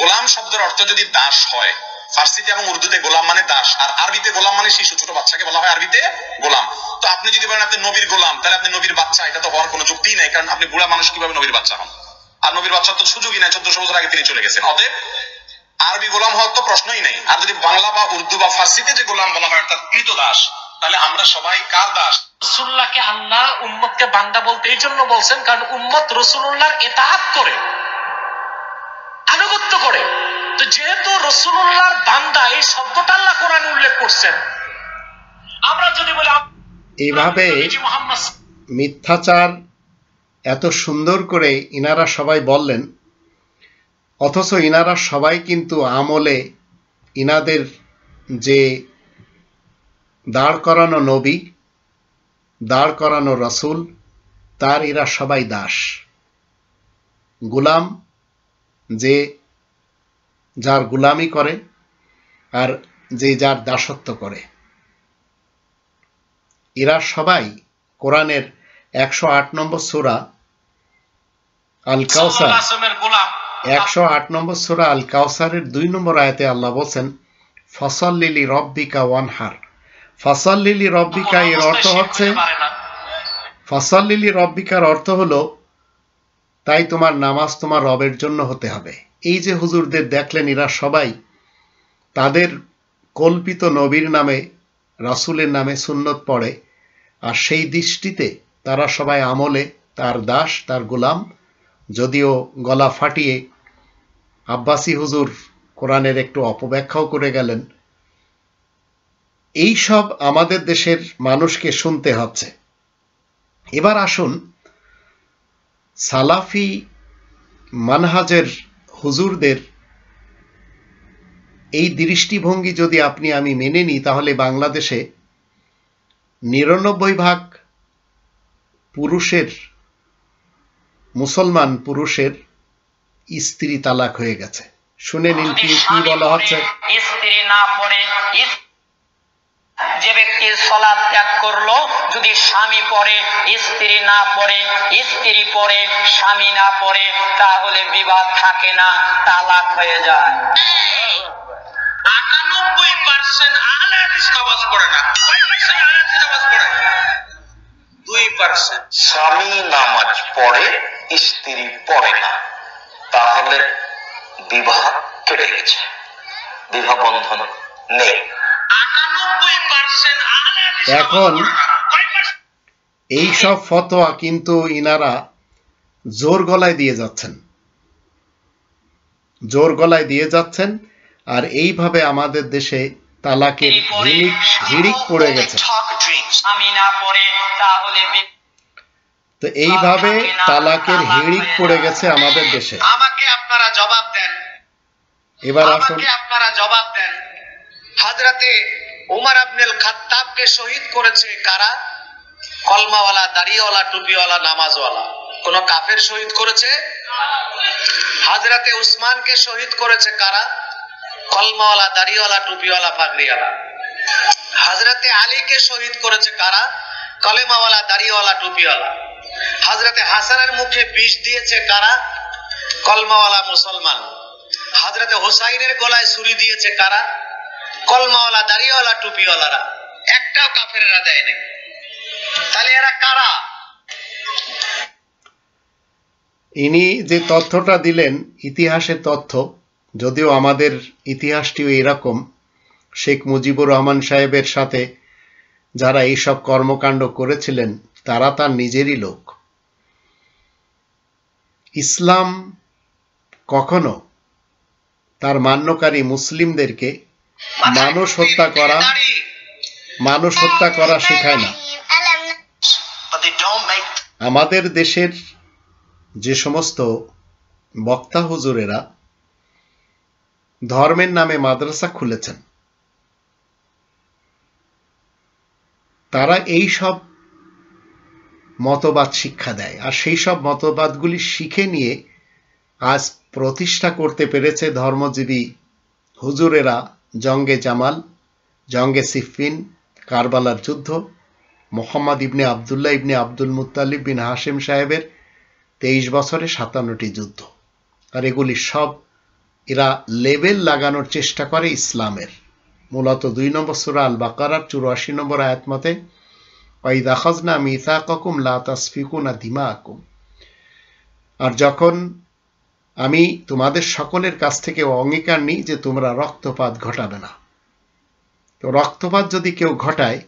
গোলাম শব্দের অর্থ যদি দাস হয় ফার্সিতে এবং উর্দুতে গোলাম মানে দাস আর আরবিতে গোলাম মানে শিশু ছোট বাচ্চাকে বলা হয় আরবিতে গোলাম তো আপনি যদি বলেন আপনি নবীর গোলাম তাহলে আপনি নবীর বাচ্চা এটা তো হওয়ার কোনো যুক্তি নাই কারণ আপনি বুড়া মানুষ কিভাবে নবীর বাচ্চা হন আর নবীর বাচ্চা তো সুযোগই নাই চোদ্দশো বছর আগে তিনি চলে গেছেন অতএব আরবি গোলাম হওয়ার তো প্রশ্নই নাই আর যদি বাংলা বা উর্দু বা ফার্সিতে যে গোলাম বলা হয় অর্থাৎ কৃত দাস তাহলে আমরা সবাই কার দাস রসুল্লাহকে আল্লাহ উম্মতকে বান্দা বলতে এই জন্য বলছেন কারণ উম্মত রসুল্লাহর এতাহাত করে আনুগত্য করে তো যেহেতু রসুল্লাহর বান্দা এই শব্দটা আল্লাহ কোরআন উল্লেখ করছেন আমরা যদি বলি এইভাবে মিথ্যাচার এত সুন্দর করে ইনারা সবাই বললেন অথচ ইনারা সবাই কিন্তু আমলে ইনাদের যে দাঁড় করানো নবী দাঁড় করানো রসুল তার এরা সবাই দাস গুলাম যে যার গুলামি করে আর যে যার দাসত্ব করে এরা সবাই কোরআনের একশো আট নম্বর সুরা আল কাউসার একশো আট নম্বর সুরা আল কাউসারের দুই নম্বর আয়াতে আল্লাহ বলছেন লিলি রব্বিকা ওয়ানহার লিলি রব্বিকা এর অর্থ হচ্ছে লিলি রব্বিকার অর্থ হলো তাই তোমার নামাজ তোমার রবের জন্য হতে হবে এই যে হুজুরদের দেখলেন এরা সবাই তাদের কল্পিত নবীর নামে রাসুলের নামে সুন্নত পড়ে আর সেই দৃষ্টিতে তারা সবাই আমলে তার দাস তার গোলাম যদিও গলা ফাটিয়ে আব্বাসি হুজুর কোরআনের একটু অপব্যাখ্যাও করে গেলেন এই সব আমাদের দেশের মানুষকে শুনতে হচ্ছে এবার আসুন সালাফি মানহাজের হুজুরদের এই দৃষ্টিভঙ্গি যদি আপনি আমি মেনে নিই তাহলে বাংলাদেশে নিরানব্বই ভাগ পুরুষের মুসলমান পুরুষের স্ত্রী তালাক হয়ে গেছে শুনে নিন কি বলা হচ্ছে স্ত্রী না পড়ে যে ব্যক্তি সলাদ ত্যাগ করলো যদি স্বামী পড়ে স্ত্রী না পড়ে স্ত্রী পড়ে স্বামী না পড়ে তাহলে বিবাদ থাকে না তালাক হয়ে যায় আটানব্বই পার্সেন্ট নামাজ পড়ে না দুই পার্সেন্ট স্বামী নামাজ পড়ে স্ত্রী পড়ে না তাহলে বিবাহ কেটে গেছে বিবাহ বন্ধন নেই এখন এই সব ফতোয়া কিন্তু ইনারা জোর গলায় দিয়ে যাচ্ছেন জোর গলায় দিয়ে যাচ্ছেন আর এইভাবে আমাদের দেশে তালাকের হিড়িক হিড়িক পড়ে গেছে তো এইভাবে তালাকের হিড়িক পড়ে গেছে আমাদের দেশে আমাকে আপনারা জবাব দেন এবার আসুন আপনারা জবাব দেন হাজরাতে উমার আবনেল খাত্তাবকে শহীদ করেছে কারা কলমাওয়ালা দাড়িওয়ালা টুপিওয়ালা নামাজওয়ালা কোন কাফের শহীদ করেছে হাজরাতে উসমানকে শহীদ করেছে কারা কলমাওয়ালা দাড়িওয়ালা টুপিওয়ালা পাগড়িওয়ালা হাজরাতে আলীকে শহীদ করেছে কারা কলেমাওয়ালা দাড়িওয়ালা টুপিওয়ালা হাজরাতে হাসানের মুখে বিষ দিয়েছে কারা কলমাওয়ালা মুসলমান হাজরাতে হোসাইনের গলায় ছুরি দিয়েছে কারা কলমাওয়ালা দাড়িওয়ালা টুপিওয়ালারা একটাও কাফেরেরা দেয় নাই তাহলে এরা কারা ইনি যে তথ্যটা দিলেন ইতিহাসের তথ্য যদিও আমাদের ইতিহাসটিও এরকম শেখ মুজিবুর রহমান সাহেবের সাথে যারা এইসব কর্মকাণ্ড করেছিলেন তারা তার নিজেরই লোক ইসলাম কখনো তার মান্যকারী মুসলিমদেরকে মানুষ হত্যা করা মানুষ হত্যা করা শেখায় না আমাদের দেশের যে সমস্ত বক্তা হুজুরেরা ধর্মের নামে মাদ্রাসা খুলেছেন তারা এই সব মতবাদ শিক্ষা দেয় আর সেই সব মতবাদগুলি শিখে নিয়ে আজ প্রতিষ্ঠা করতে পেরেছে ধর্মজীবী হুজুরেরা জঙ্গে জামাল জঙ্গে সিফিন কারবালার যুদ্ধ মোহাম্মদ ইবনে আবদুল্লাহ ইবনে আব্দুল মুতালিব বিন হাসিম সাহেবের তেইশ বছরে সাতান্নটি যুদ্ধ আর এগুলি সব এরা লেবেল লাগানোর চেষ্টা করে ইসলামের মূলত দুই নম্বর সুরা আল বাকারার চুরাশি নম্বর আয়াতমতে ওয়াইদা খজনা মিথা ককুম লা দিমা আকুম আর যখন আমি তোমাদের সকলের কাছ থেকে অঙ্গীকার নিই যে তোমরা রক্তপাত ঘটাবে না তো রক্তপাত যদি কেউ ঘটায়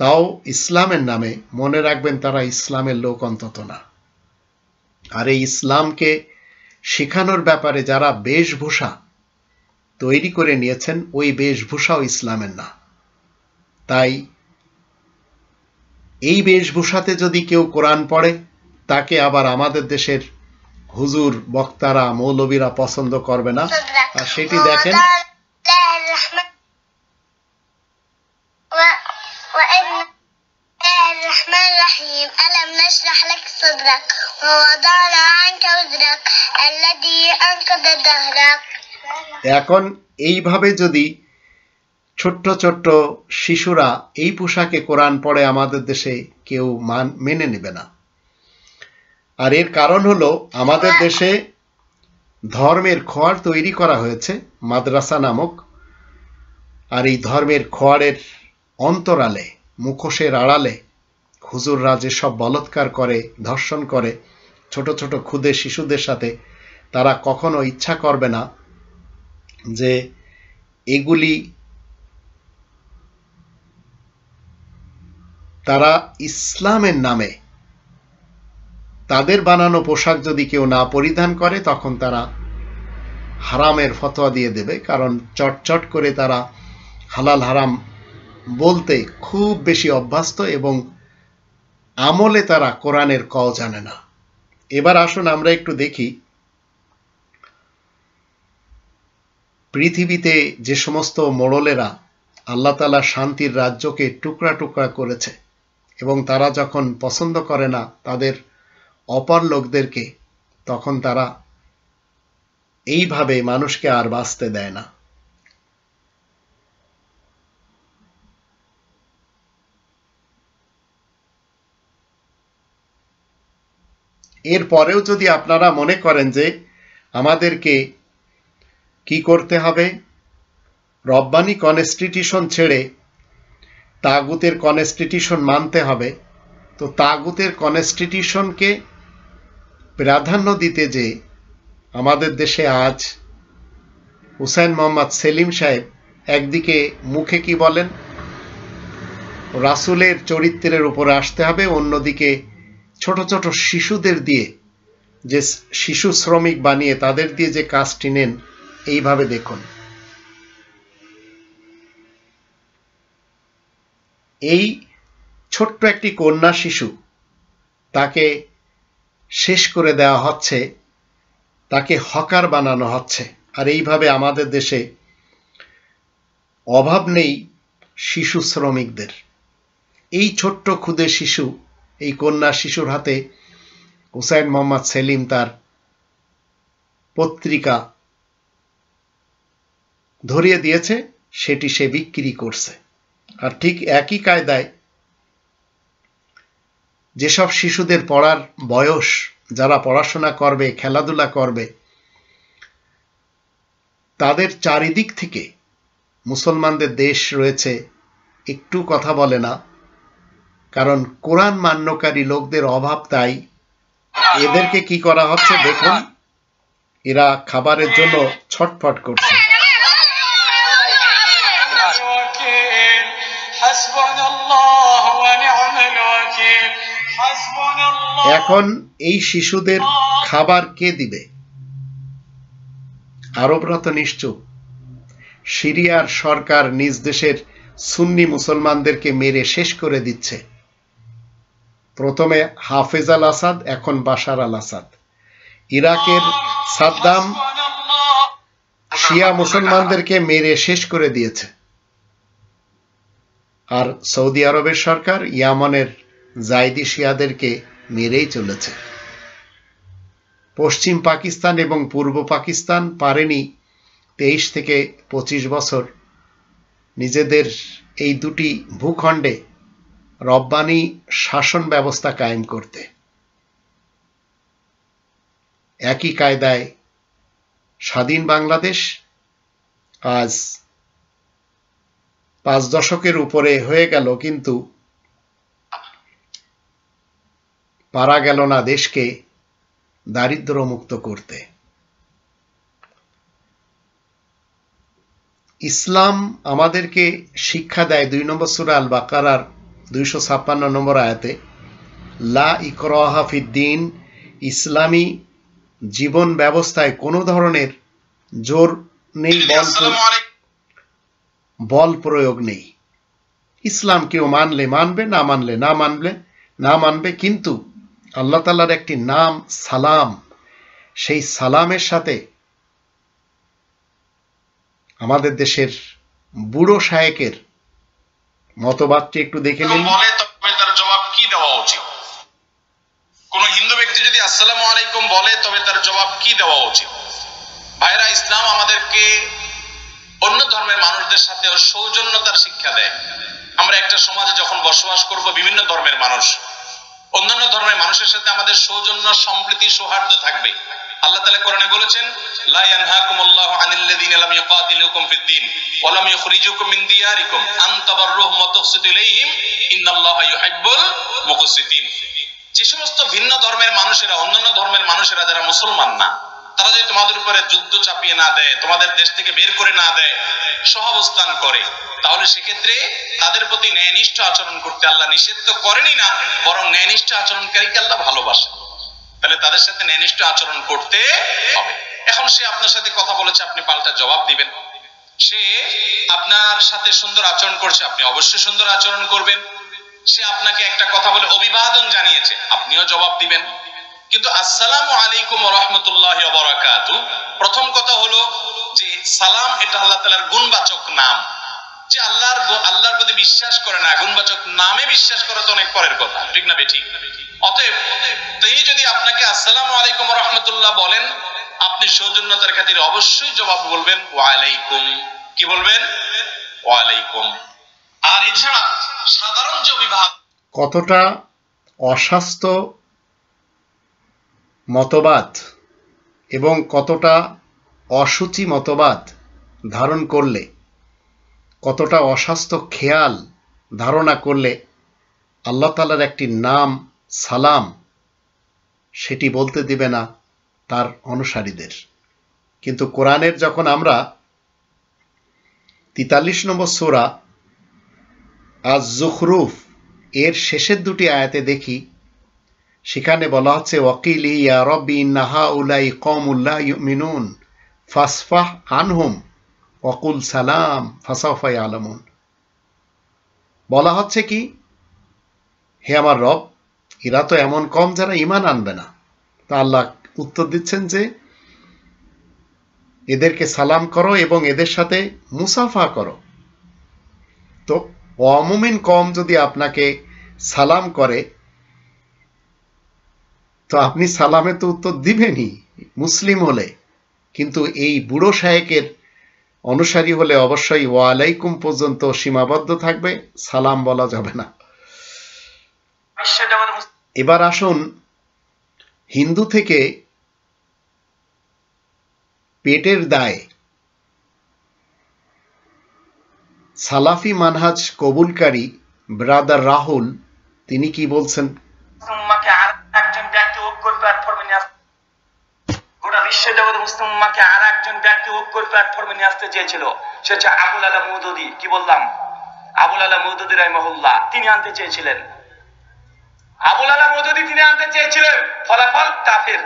তাও ইসলামের নামে মনে রাখবেন তারা ইসলামের লোক অন্তত না আর এই ইসলামকে শেখানোর ব্যাপারে যারা বেশভূষা তৈরি করে নিয়েছেন ওই বেশভূষাও ইসলামের না তাই এই বেশভূষাতে যদি কেউ কোরআন পড়ে তাকে আবার আমাদের দেশের হুজুর বক্তারা মৌলবীরা পছন্দ করবে না আর সেটি দেখেন এখন এইভাবে যদি ছোট্ট ছোট্ট শিশুরা এই পোশাকে কোরআন পড়ে আমাদের দেশে কেউ মান মেনে নেবে না আর এর কারণ হলো আমাদের দেশে ধর্মের খোয়ার তৈরি করা হয়েছে মাদ্রাসা নামক আর এই ধর্মের খোয়ারের অন্তরালে মুখোশের আড়ালে হুজুররা যেসব বলৎকার করে ধর্ষণ করে ছোট ছোট ক্ষুদে শিশুদের সাথে তারা কখনো ইচ্ছা করবে না যে এগুলি তারা ইসলামের নামে তাদের বানানো পোশাক যদি কেউ না পরিধান করে তখন তারা হারামের ফতোয়া দিয়ে দেবে কারণ চটচট করে তারা হালাল হারাম বলতে খুব বেশি অভ্যস্ত এবং আমলে তারা কোরআনের ক জানে না এবার আসুন আমরা একটু দেখি পৃথিবীতে যে সমস্ত মোড়লেরা আল্লাহ তালা শান্তির রাজ্যকে টুকরা টুকরা করেছে এবং তারা যখন পছন্দ করে না তাদের অপর লোকদেরকে তখন তারা এইভাবে মানুষকে আর বাঁচতে দেয় না এর পরেও যদি আপনারা মনে করেন যে আমাদেরকে কি করতে হবে রব্বানি কনস্টিটিউশন ছেড়ে তাগুতের কনস্টিটিউশন মানতে হবে তো তাগুতের কনস্টিটিউশনকে প্রাধান্য দিতে যে আমাদের দেশে আজ হুসাইন মোহাম্মদ সেলিম সাহেব একদিকে মুখে কি বলেন রাসুলের চরিত্রের উপরে আসতে হবে অন্যদিকে ছোট ছোট শিশুদের দিয়ে যে শিশু শ্রমিক বানিয়ে তাদের দিয়ে যে কাজটি নেন এইভাবে দেখুন এই ছোট্ট একটি কন্যা শিশু তাকে শেষ করে দেওয়া হচ্ছে তাকে হকার বানানো হচ্ছে আর এইভাবে আমাদের দেশে অভাব নেই শিশু শ্রমিকদের এই ছোট্ট ক্ষুদে শিশু এই কন্যা শিশুর হাতে হুসাইন মোহাম্মদ সেলিম তার পত্রিকা ধরিয়ে দিয়েছে সেটি সে বিক্রি করছে আর ঠিক একই কায়দায় যেসব শিশুদের পড়ার বয়স যারা পড়াশোনা করবে খেলাধুলা করবে তাদের চারিদিক থেকে মুসলমানদের দেশ রয়েছে একটু কথা বলে না কারণ কোরআন মান্যকারী লোকদের অভাব তাই এদেরকে কি করা হচ্ছে দেখুন এরা খাবারের জন্য ছটফট করছে এখন এই শিশুদের খাবার কে দিবে আরবরা তো নিশ্চুপ সিরিয়ার সরকার নিজ দেশের সুন্নি মুসলমানদেরকে মেরে শেষ করে দিচ্ছে প্রথমে হাফেজ আল আসাদ এখন বাশার আল আসাদ ইরাকের সাদ্দাম শিয়া মুসলমানদেরকে মেরে শেষ করে দিয়েছে আর সৌদি আরবের সরকার ইয়ামনের জায়দি শিয়াদেরকে মেরেই চলেছে পশ্চিম পাকিস্তান এবং পূর্ব পাকিস্তান পারেনি তেইশ থেকে পঁচিশ বছর নিজেদের এই দুটি ভূখণ্ডে রব্বানি শাসন ব্যবস্থা কায়েম করতে একই কায়দায় স্বাধীন বাংলাদেশ আজ পাঁচ দশকের উপরে হয়ে গেল কিন্তু পারা গেল না দেশকে দারিদ্র মুক্ত করতে ইসলাম আমাদেরকে শিক্ষা দেয় দুই নম্বর সুরা আল বাকারার দুইশো ছাপ্পান্ন নম্বর আয়াতে লা ইকরাহাফিদ্দিন ইসলামী জীবন ব্যবস্থায় কোনো ধরনের জোর নেই বল বল প্রয়োগ নেই ইসলাম কেউ মানলে মানবে না মানলে না মানবে না মানবে কিন্তু আল্লাহ তাল্লার একটি নাম সালাম সেই সালামের সাথে আমাদের দেশের বুড়ো শায়েকের মতবাদটি একটু দেখে নিন জবাব কি দেওয়া উচিত কোন হিন্দু ব্যক্তি যদি আসসালাম আলাইকুম বলে তবে তার জবাব কি দেওয়া উচিত ভাইরা ইসলাম আমাদেরকে অন্য ধর্মের মানুষদের সাথে সৌজন্যতার শিক্ষা দেয় আমরা একটা সমাজে যখন বসবাস করব বিভিন্ন ধর্মের মানুষ অন্যান্য ধর্মের মানুষের সাথে আমাদের সৌজন্য সম্প্রীতি সৌহার্দ্য থাকবে আল্লাহ তালা কোরআনে বলেছেন লা আনিল লাযিনা লাম ওয়া লাম ইখরিজুকুম মিন দিয়ারিকুম আন তাবাররুহুম ওয়া ইলাইহিম ইন্নাল্লাহা ইউহিব্বুল মুকসিতিন যে সমস্ত ভিন্ন ধর্মের মানুষেরা অন্যান্য ধর্মের মানুষেরা যারা মুসলমান না তারা যদি তোমাদের উপরে যুদ্ধ চাপিয়ে না দেয় তোমাদের দেশ থেকে বের করে না দেয় সহাবস্থান করে তাহলে সেক্ষেত্রে তাদের প্রতি ন্যায়নিষ্ঠ আচরণ করতে আল্লাহ নিষেধ তো করেনি না বরং ন্যায়নিষ্ঠ আচরণকারীকে আল্লাহ ভালোবাসে তাহলে তাদের সাথে ন্যায়নিষ্ঠ আচরণ করতে হবে এখন সে আপনার সাথে কথা বলেছে আপনি পাল্টা জবাব দিবেন সে আপনার সাথে সুন্দর আচরণ করছে আপনি অবশ্যই সুন্দর আচরণ করবেন সে আপনাকে একটা কথা বলে অভিবাদন জানিয়েছে আপনিও জবাব দিবেন কিন্তু আসসালামু আলাইকুম রহমতুল্লাহ বরাকাতু প্রথম কথা হলো যে সালাম এটা আল্লাহ তালার গুণবাচক নাম যে আল্লাহর আল্লাহর প্রতি বিশ্বাস করে না গুণবাচক নামে বিশ্বাস করা তো অনেক পরের কথা ঠিক না বেঠিক অতএব তিনি যদি আপনাকে আসসালামু আলাইকুম রহমতুল্লাহ বলেন আপনি সৌজন্যতার খাতির অবশ্যই জবাব বলবেন ওয়ালাইকুম কি বলবেন ওয়ালাইকুম আর এছাড়া সাধারণ যে অভিভাবক কতটা অস্বাস্থ্য মতবাদ এবং কতটা অসুচি মতবাদ ধারণ করলে কতটা অস্বাস্থ্য খেয়াল ধারণা করলে আল্লাহ তালার একটি নাম সালাম সেটি বলতে দিবে না তার অনুসারীদের কিন্তু কোরআনের যখন আমরা তিতাল্লিশ নম্বর সোরা আজ জুখরুফ এর শেষের দুটি আয়াতে দেখি সেখানে বলা হচ্ছে ওকিল ইয়া রব্বি নাহা উলাই কম ইউমিনুন ফাসফাহ আনহুম ওয়াকুল সালাম ফাসাফাই আলমুন বলা হচ্ছে কি হে আমার রব এরা তো এমন কম যারা ইমান আনবে না তা আল্লাহ উত্তর দিচ্ছেন যে এদেরকে সালাম করো এবং এদের সাথে মুসাফা করো তো অমুমিন কম যদি আপনাকে সালাম করে তো আপনি সালামে তো উত্তর দিবেনই মুসলিম হলে কিন্তু এই বুড়ো সাহেকের অনুসারী হলে অবশ্যই ওয়ালাইকুম পর্যন্ত সীমাবদ্ধ থাকবে সালাম বলা যাবে না এবার আসুন হিন্দু থেকে পেটের দায় সালাফি মানহাজ কবুলকারী ব্রাদার রাহুল তিনি কি বলছেন বিশ্ব বিশ্বজগত মুসলিমাকে আর একজন ব্যক্তি ঐক্যর প্ল্যাটফর্মে নিয়ে আসতে চেয়েছিল সে হচ্ছে আবুল আলা মৌদুদি কি বললাম আবুল আলা মৌদুদি রহমহুল্লাহ তিনি আনতে চেয়েছিলেন আবুল আলা মৌদুদি তিনি আনতে চেয়েছিলেন ফলাফল কাফের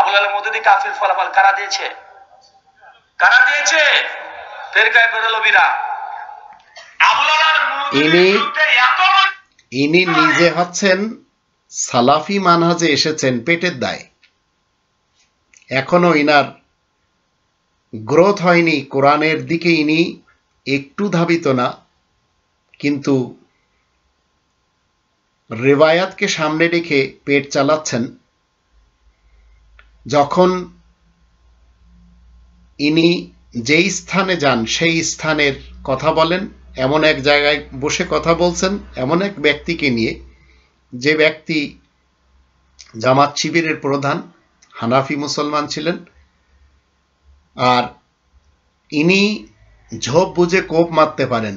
আবুল আলা মৌদুদি কাফের ফলাফল কারা দিয়েছে কারা দিয়েছে ফেরকায় বেরলবিরা আবুল আলা ইনি ইনি নিজে হচ্ছেন সালাফি মানহাজে এসেছেন পেটের দায় এখনো ইনার গ্রোথ হয়নি কোরআনের দিকে ইনি একটু ধাবিত না কিন্তু রেবায়াতকে সামনে রেখে পেট চালাচ্ছেন যখন ইনি যেই স্থানে যান সেই স্থানের কথা বলেন এমন এক জায়গায় বসে কথা বলছেন এমন এক ব্যক্তিকে নিয়ে যে ব্যক্তি জামাত শিবিরের প্রধান হানাফি মুসলমান ছিলেন আর ইনি ঝোপ বুঝে কোপ মারতে পারেন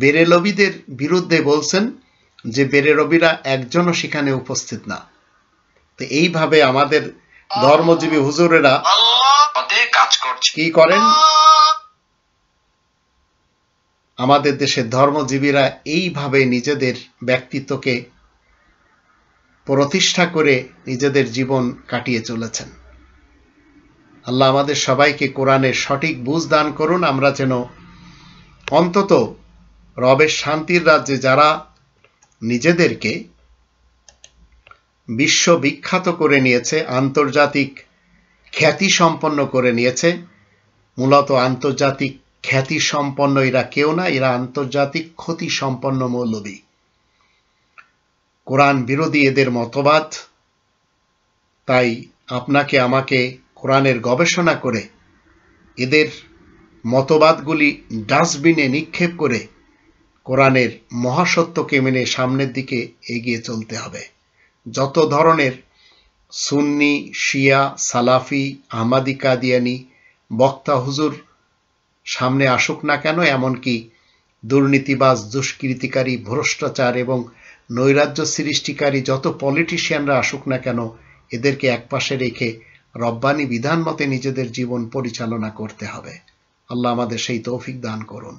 বেরেলবিদের বিরুদ্ধে বলছেন যে বেরেলবিরা একজনও সেখানে উপস্থিত না তো এইভাবে আমাদের ধর্মজীবী হুজুরেরা কি করেন আমাদের দেশের ধর্মজীবীরা এইভাবে নিজেদের ব্যক্তিত্বকে প্রতিষ্ঠা করে নিজেদের জীবন কাটিয়ে চলেছেন আল্লাহ আমাদের সবাইকে কোরআনের সঠিক বুঝ দান করুন আমরা যেন অন্তত রবের শান্তির রাজ্যে যারা নিজেদেরকে বিশ্ববিখ্যাত করে নিয়েছে আন্তর্জাতিক খ্যাতি সম্পন্ন করে নিয়েছে মূলত আন্তর্জাতিক খ্যাতি সম্পন্ন এরা কেউ না এরা আন্তর্জাতিক ক্ষতি সম্পন্ন মৌলবী কোরআন বিরোধী এদের মতবাদ তাই আপনাকে আমাকে কোরআনের গবেষণা করে এদের মতবাদগুলি ডাস্টবিনে নিক্ষেপ করে কোরআনের মহাসত্যকে মেনে সামনের দিকে এগিয়ে চলতে হবে যত ধরনের সুন্নি শিয়া সালাফি আহমাদি কাদিয়ানি বক্তা হুজুর সামনে আসুক না কেন এমনকি দুর্নীতিবাজ দুষ্কৃতিকারী ভ্রষ্টাচার এবং নৈরাজ্য সৃষ্টিকারী যত পলিটিশিয়ানরা আসুক না কেন এদেরকে একপাশে রেখে রব্বানি বিধান মতে নিজেদের জীবন পরিচালনা করতে হবে আল্লাহ আমাদের সেই তৌফিক দান করুন